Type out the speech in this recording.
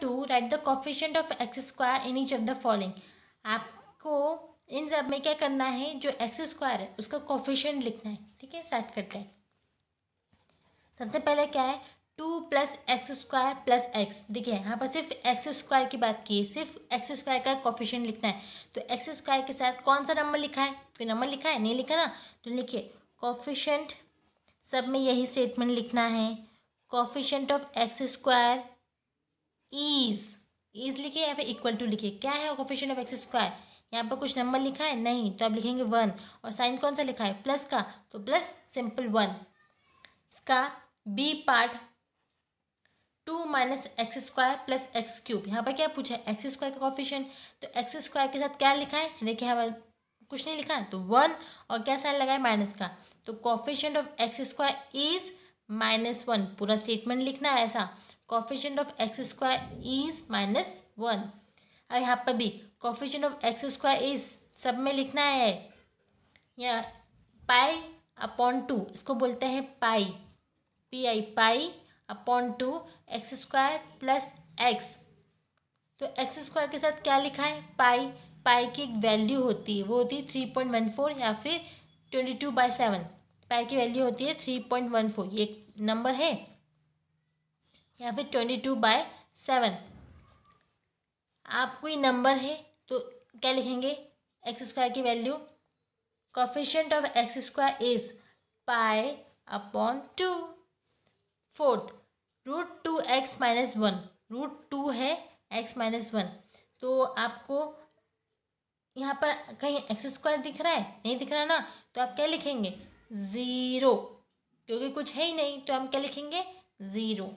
to write the coefficient of x square in each of the following आपको इन सब में क्या करना है जो एक्स स्क्वायर है उसका कॉफिशेंट लिखना है ठीक है स्टार्ट करते हैं सबसे पहले क्या है two plus x square plus x देखिए यहाँ पर सिर्फ एक्स स्क्वायर की बात की सिर्फ एक्स स्क्वायर का कॉफिशेंट लिखना है तो एक्स स्क्वायर के साथ कौन सा नंबर लिखा है कोई नंबर लिखा है नहीं लिखा ना तो लिखिए कॉफिशेंट सब में यही स्टेटमेंट लिखना है coefficient of x square is is लिखे या फिर इक्वल टू लिखे क्या है कोफिशियंट ऑफ एक्स स्क्वायर यहाँ पर कुछ नंबर लिखा है नहीं तो आप लिखेंगे वन और साइन कौन सा लिखा है प्लस का तो प्लस सिंपल वन इसका B part two minus x square plus x cube यहाँ पर क्या पूछा है एक्स स्क्वायर का कॉफिशियंट तो एक्स स्क्वायर के साथ क्या लिखा है देखिए हमारे कुछ नहीं लिखा है तो वन और क्या साइन लगा है माइनस का तो coefficient of x square is minus one पूरा स्टेटमेंट लिखना है ऐसा coefficient of x square is minus one अब यहाँ पर भी coefficient of x square is सब में लिखना है या पाई अपॉन टू इसको बोलते हैं pi P I pi upon two x square plus x तो एक्स स्क्वायर के साथ क्या लिखा है पाई पाई की एक वैल्यू होती है वो होती है थ्री पॉइंट वन फोर या फिर twenty two by seven pi की वैल्यू होती है थ्री पॉइंट वन फोर ये एक नंबर है या फिर ट्वेंटी टू बाय सेवन आपको नंबर है तो क्या लिखेंगे एक्स स्क्वायर की value coefficient of x square is pi upon two fourth root two x minus one root two है एक्स माइनस वन तो आपको यहाँ पर कहीं एक्स स्क्वायर दिख रहा है नहीं दिख रहा ना तो आप क्या लिखेंगे ज़ीरो क्योंकि कुछ है ही नहीं तो हम क्या लिखेंगे ज़ीरो